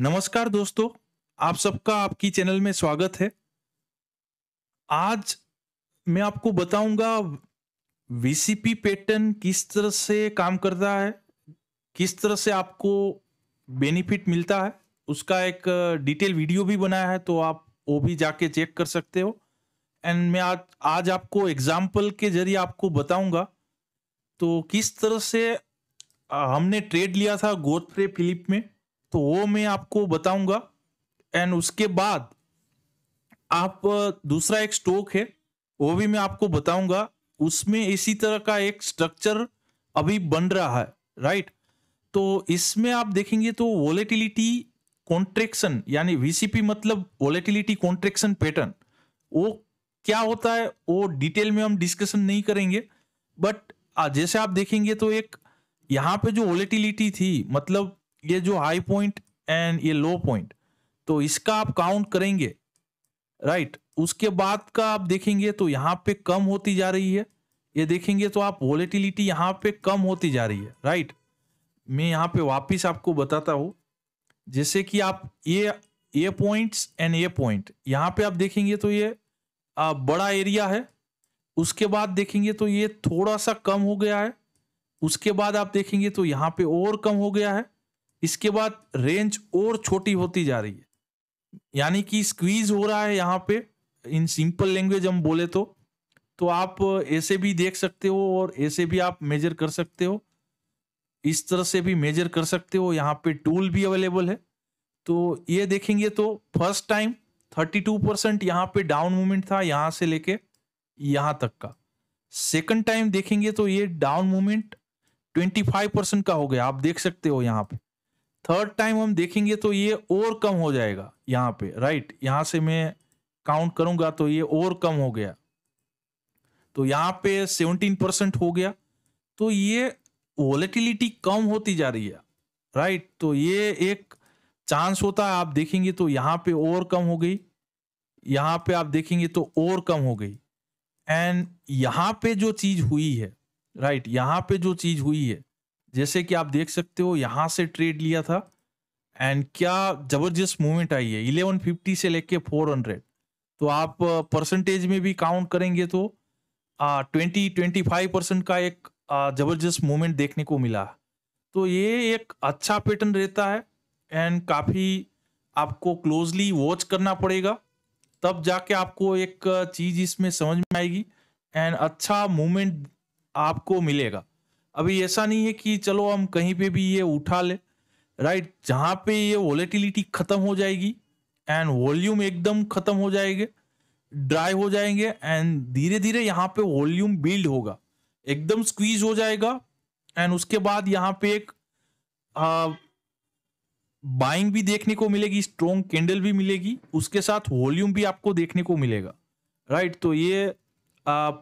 नमस्कार दोस्तों आप सबका आपकी चैनल में स्वागत है आज मैं आपको बताऊंगा वीसीपी पैटर्न किस तरह से काम करता है किस तरह से आपको बेनिफिट मिलता है उसका एक डिटेल वीडियो भी बनाया है तो आप वो भी जाके चेक कर सकते हो एंड मैं आज आज आपको एग्जाम्पल के जरिए आपको बताऊंगा तो किस तरह से हमने ट्रेड लिया था गोदफ्रे फिलिप में तो वो मैं आपको बताऊंगा एंड उसके बाद आप दूसरा एक स्टोक है वो भी मैं आपको बताऊंगा उसमें इसी तरह का एक स्ट्रक्चर अभी बन रहा है राइट तो इसमें आप देखेंगे तो वोलेटिलिटी कॉन्ट्रेक्शन यानी वीसीपी मतलब वोलेटिलिटी कॉन्ट्रेक्शन पैटर्न वो क्या होता है वो डिटेल में हम डिस्कशन नहीं करेंगे बट जैसे आप देखेंगे तो एक यहाँ पे जो वॉलेटिलिटी थी मतलब ये जो हाई पॉइंट एंड ये लो पॉइंट तो इसका आप काउंट करेंगे राइट उसके बाद का आप देखेंगे तो यहाँ पे कम होती जा रही है ये देखेंगे तो आप वोलेटिलिटी यहाँ पे कम होती जा रही है राइट मैं यहाँ पे वापस आपको बताता हूँ जैसे कि आप ये ये पॉइंट्स एंड ये पॉइंट यहाँ पे आप देखेंगे तो ये आ, बड़ा एरिया है उसके बाद देखेंगे तो ये थोड़ा सा कम हो गया है उसके बाद आप देखेंगे तो यहाँ पे और कम हो गया है इसके बाद रेंज और छोटी होती जा रही है यानी कि स्क्वीज हो रहा है यहाँ पे इन सिंपल लैंग्वेज हम बोले तो तो आप ऐसे भी देख सकते हो और ऐसे भी आप मेजर कर सकते हो इस तरह से भी मेजर कर सकते हो यहाँ पे टूल भी अवेलेबल है तो ये देखेंगे तो फर्स्ट टाइम 32 परसेंट यहाँ पे डाउन मूवमेंट था यहाँ से लेके यहाँ तक का सेकंड टाइम देखेंगे तो ये डाउन मूवमेंट 25 परसेंट का हो गया आप देख सकते हो यहाँ पे थर्ड टाइम हम देखेंगे तो ये और कम हो जाएगा यहाँ पे राइट यहाँ से मैं काउंट करूंगा तो ये और कम हो गया तो यहाँ पे सेवनटीन परसेंट हो गया तो ये वॉलेटिलिटी कम होती जा रही है राइट तो ये एक चांस होता है आप देखेंगे तो यहाँ पे और कम हो गई यहाँ पे आप देखेंगे तो और कम हो गई एंड यहाँ पे जो चीज हुई है राइट right, यहाँ पे जो चीज हुई है जैसे कि आप देख सकते हो यहाँ से ट्रेड लिया था एंड क्या जबरदस्त मूवमेंट आई है इलेवन फिफ्टी से लेके फोर हंड्रेड तो आप परसेंटेज में भी काउंट करेंगे तो ट्वेंटी ट्वेंटी फाइव परसेंट का एक जबरदस्त मूवमेंट देखने को मिला तो ये एक अच्छा पैटर्न रहता है एंड काफ़ी आपको क्लोजली वॉच करना पड़ेगा तब जाके आपको एक चीज़ इसमें समझ में आएगी एंड अच्छा मूवमेंट आपको मिलेगा अभी ऐसा नहीं है कि चलो हम कहीं पे भी ये उठा ले राइट जहाँ पे ये वॉलेटिलिटी खत्म हो जाएगी एंड वॉल्यूम एकदम खत्म हो जाएंगे ड्राई हो जाएंगे एंड धीरे धीरे यहाँ पे वॉल्यूम बिल्ड होगा एकदम स्क्वीज हो जाएगा एंड उसके बाद यहाँ पे एक आ, बाइंग भी देखने को मिलेगी स्ट्रोंग कैंडल भी मिलेगी उसके साथ वॉल्यूम भी आपको देखने को मिलेगा राइट तो ये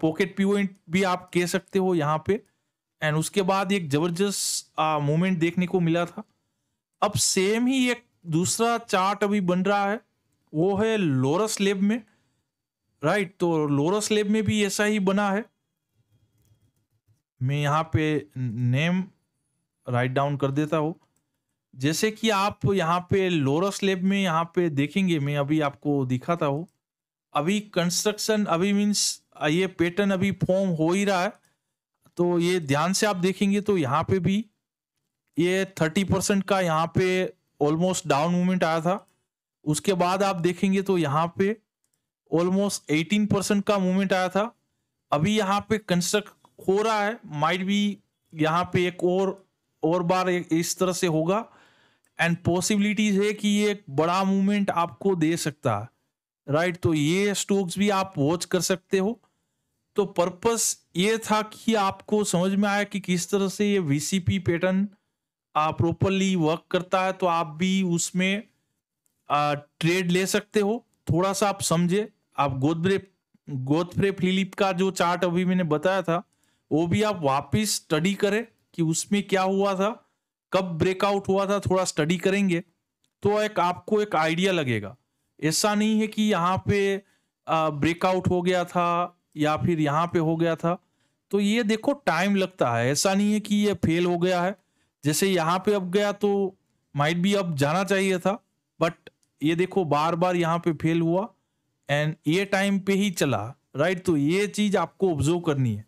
पॉकेट पीओ भी आप कह सकते हो यहाँ पे एंड उसके बाद एक जबरदस्त मूवमेंट देखने को मिला था अब सेम ही एक दूसरा चार्ट अभी बन रहा है वो है लोरस लेब में राइट तो लोरस लेब में भी ऐसा ही बना है मैं यहाँ पे नेम राइट डाउन कर देता हूँ जैसे कि आप यहाँ पे लोरस लेब में यहाँ पे देखेंगे मैं अभी आपको दिखाता हूँ अभी कंस्ट्रक्शन अभी मीन्स ये पैटर्न अभी फॉर्म हो ही रहा है तो ये ध्यान से आप देखेंगे तो यहाँ पे भी ये थर्टी परसेंट का यहाँ पे ऑलमोस्ट डाउन मूवमेंट आया था उसके बाद आप देखेंगे तो यहाँ पे ऑलमोस्ट एटीन परसेंट का मूवमेंट आया था अभी यहाँ पे कंस्ट्रक्ट हो रहा है माइट भी यहाँ पे एक और और बार इस तरह से होगा एंड पॉसिबिलिटीज है कि ये एक बड़ा मूवमेंट आपको दे सकता है राइट तो ये स्टॉक्स भी आप वॉच कर सकते हो तो पर्पस ये था कि आपको समझ में आया कि किस तरह से ये वीसीपी पैटर्न प्रॉपरली वर्क करता है तो आप भी उसमें ट्रेड ले सकते हो थोड़ा सा आप समझे आप गोदब्रे गोदफ्रे फिलिप का जो चार्ट अभी मैंने बताया था वो भी आप वापस स्टडी करें कि उसमें क्या हुआ था कब ब्रेकआउट हुआ था थोड़ा स्टडी करेंगे तो एक आपको एक आइडिया लगेगा ऐसा नहीं है कि यहाँ पे ब्रेकआउट हो गया था या फिर यहाँ पे हो गया था तो ये देखो टाइम लगता है ऐसा नहीं है कि ये फेल हो गया है जैसे यहाँ पे अब गया तो माइट भी अब जाना चाहिए था बट ये देखो बार बार यहाँ पे फेल हुआ एंड ये टाइम पे ही चला राइट तो ये चीज आपको ऑब्जर्व करनी है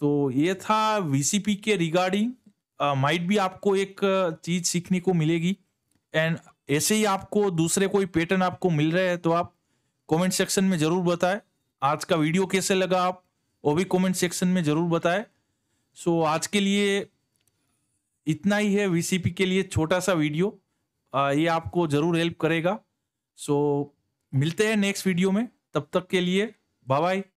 तो ये था वी के रिगार्डिंग माइट भी आपको एक चीज सीखने को मिलेगी एंड ऐसे ही आपको दूसरे कोई पैटर्न आपको मिल रहे हैं तो आप कमेंट सेक्शन में जरूर बताएं आज का वीडियो कैसे लगा आप वो भी कमेंट सेक्शन में ज़रूर बताएं सो so, आज के लिए इतना ही है वीसीपी के लिए छोटा सा वीडियो आ, ये आपको ज़रूर हेल्प करेगा सो so, मिलते हैं नेक्स्ट वीडियो में तब तक के लिए बाय बाय